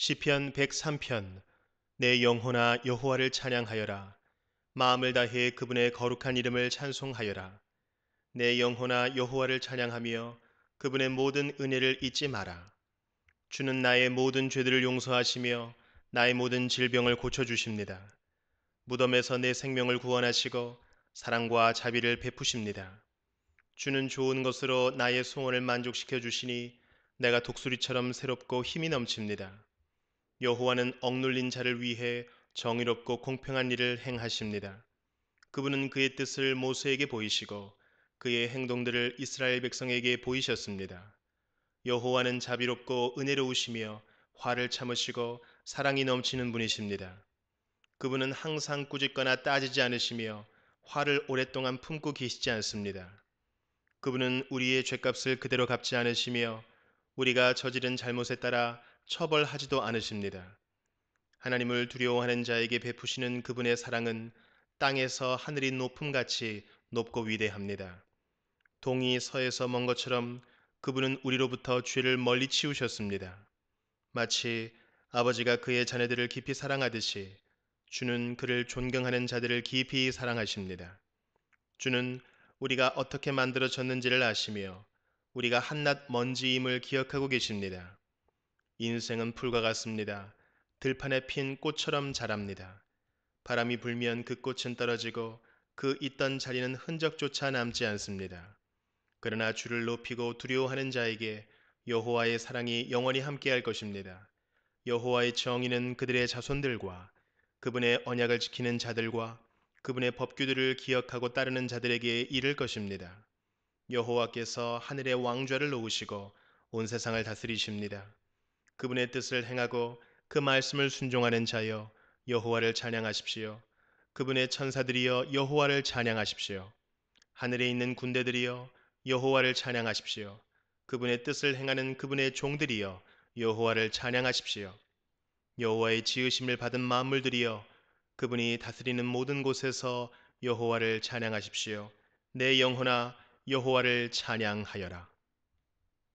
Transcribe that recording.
시편 103편 내 영혼아 여호와를 찬양하여라 마음을 다해 그분의 거룩한 이름을 찬송하여라 내 영혼아 여호와를 찬양하며 그분의 모든 은혜를 잊지 마라 주는 나의 모든 죄들을 용서하시며 나의 모든 질병을 고쳐 주십니다 무덤에서 내 생명을 구원하시고 사랑과 자비를 베푸십니다 주는 좋은 것으로 나의 소원을 만족시켜 주시니 내가 독수리처럼 새롭고 힘이 넘칩니다. 여호와는 억눌린 자를 위해 정의롭고 공평한 일을 행하십니다. 그분은 그의 뜻을 모세에게 보이시고 그의 행동들을 이스라엘 백성에게 보이셨습니다. 여호와는 자비롭고 은혜로우시며 화를 참으시고 사랑이 넘치는 분이십니다. 그분은 항상 꾸짖거나 따지지 않으시며 화를 오랫동안 품고 계시지 않습니다. 그분은 우리의 죄값을 그대로 갚지 않으시며 우리가 저지른 잘못에 따라 처벌하지도 않으십니다. 하나님을 두려워하는 자에게 베푸시는 그분의 사랑은 땅에서 하늘이 높음같이 높고 위대합니다. 동이 서에서 먼 것처럼 그분은 우리로부터 죄를 멀리 치우셨습니다. 마치 아버지가 그의 자녀들을 깊이 사랑하듯이 주는 그를 존경하는 자들을 깊이 사랑하십니다. 주는 우리가 어떻게 만들어졌는지를 아시며 우리가 한낱 먼지임을 기억하고 계십니다. 인생은 풀과 같습니다. 들판에 핀 꽃처럼 자랍니다. 바람이 불면 그 꽃은 떨어지고 그 있던 자리는 흔적조차 남지 않습니다. 그러나 주를 높이고 두려워하는 자에게 여호와의 사랑이 영원히 함께할 것입니다. 여호와의 정의는 그들의 자손들과 그분의 언약을 지키는 자들과 그분의 법규들을 기억하고 따르는 자들에게 이를 것입니다. 여호와께서 하늘의 왕좌를 놓으시고 온 세상을 다스리십니다. 그분의 뜻을 행하고 그 말씀을 순종하는 자여 여호와를 찬양하십시오. 그분의 천사들이여 여호와를 찬양하십시오. 하늘에 있는 군대들이여 여호와를 찬양하십시오. 그분의 뜻을 행하는 그분의 종들이여 여호와를 찬양하십시오. 여호와의 지으심을 받은 만물들이여 그분이 다스리는 모든 곳에서 여호와를 찬양하십시오. 내 영혼아 여호와를 찬양하여라.